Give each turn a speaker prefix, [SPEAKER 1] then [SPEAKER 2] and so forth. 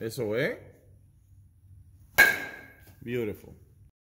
[SPEAKER 1] Eso es. Beautiful.